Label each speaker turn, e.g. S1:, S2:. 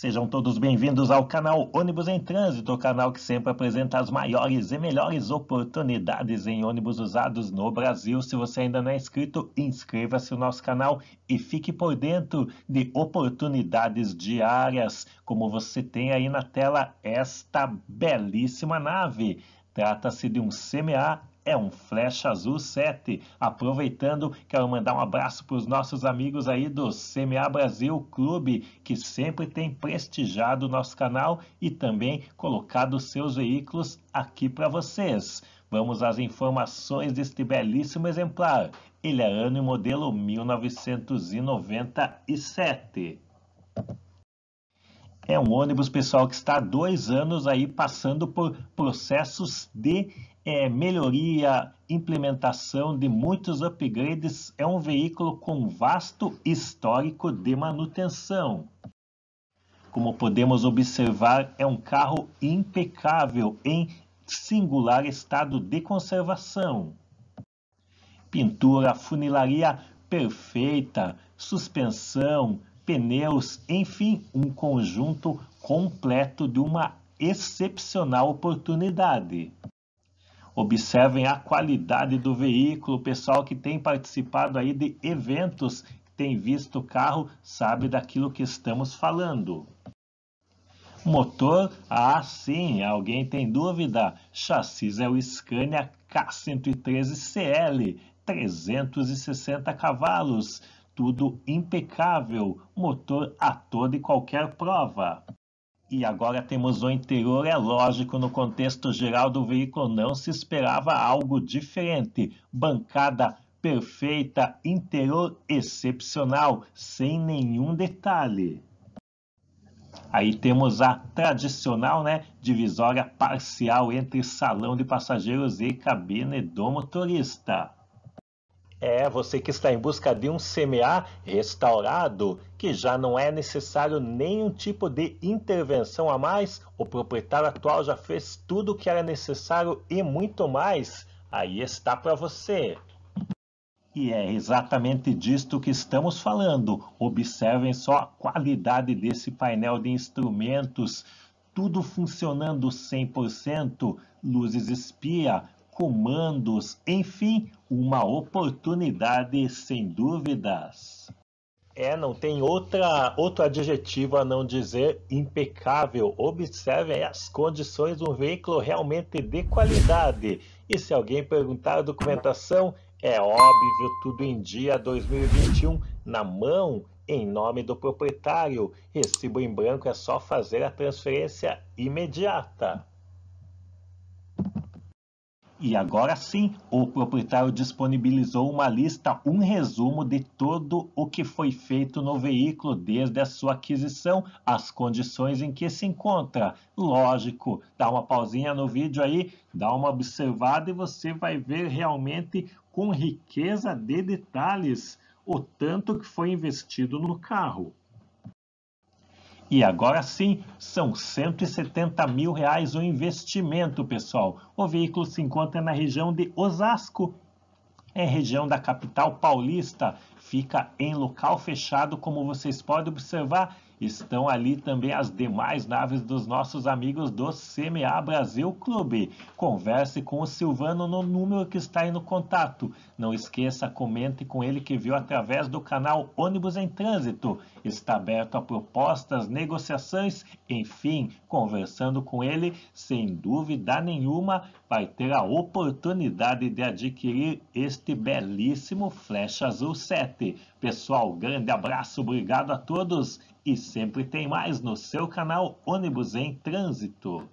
S1: Sejam todos bem-vindos ao canal Ônibus em Trânsito, o canal que sempre apresenta as maiores e melhores oportunidades em ônibus usados no Brasil. Se você ainda não é inscrito, inscreva-se no nosso canal e fique por dentro de oportunidades diárias, como você tem aí na tela esta belíssima nave. Trata-se de um CMA é um Flecha Azul 7. Aproveitando, quero mandar um abraço para os nossos amigos aí do CMA Brasil Clube, que sempre tem prestigiado o nosso canal e também colocado seus veículos aqui para vocês. Vamos às informações deste belíssimo exemplar. Ele é ano e modelo 1997 é um ônibus, pessoal, que está há dois anos aí passando por processos de é, melhoria, implementação de muitos upgrades, é um veículo com vasto histórico de manutenção. Como podemos observar, é um carro impecável em singular estado de conservação. Pintura, funilaria perfeita, suspensão, pneus, enfim, um conjunto completo de uma excepcional oportunidade. Observem a qualidade do veículo. O pessoal que tem participado aí de eventos, tem visto o carro, sabe daquilo que estamos falando. Motor? Ah, sim, alguém tem dúvida? Chassis é o Scania K113CL, 360 cavalos, tudo impecável, motor a toda e qualquer prova. E agora temos o interior, é lógico, no contexto geral do veículo não se esperava algo diferente. Bancada perfeita, interior excepcional, sem nenhum detalhe. Aí temos a tradicional né, divisória parcial entre salão de passageiros e cabine do motorista. É, você que está em busca de um CMA restaurado, que já não é necessário nenhum tipo de intervenção a mais, o proprietário atual já fez tudo o que era necessário e muito mais. Aí está para você. E é exatamente disto que estamos falando. Observem só a qualidade desse painel de instrumentos. Tudo funcionando 100%, luzes espia, comandos, enfim, uma oportunidade sem dúvidas. É, não tem outra, outro adjetivo a não dizer impecável. Observe as condições de um veículo realmente de qualidade. E se alguém perguntar a documentação, é óbvio, tudo em dia 2021, na mão, em nome do proprietário. Recibo em branco é só fazer a transferência imediata. E agora sim, o proprietário disponibilizou uma lista, um resumo de todo o que foi feito no veículo desde a sua aquisição, as condições em que se encontra. Lógico, dá uma pausinha no vídeo aí, dá uma observada e você vai ver realmente com riqueza de detalhes o tanto que foi investido no carro. E agora sim, são 170 mil reais o investimento, pessoal. O veículo se encontra na região de Osasco, é região da capital paulista. Fica em local fechado, como vocês podem observar, Estão ali também as demais naves dos nossos amigos do CMA Brasil Clube. Converse com o Silvano no número que está aí no contato. Não esqueça, comente com ele que viu através do canal Ônibus em Trânsito. Está aberto a propostas, negociações, enfim, conversando com ele, sem dúvida nenhuma, vai ter a oportunidade de adquirir este belíssimo Flecha azul 7. Pessoal, grande abraço, obrigado a todos e sempre tem mais no seu canal Ônibus em Trânsito.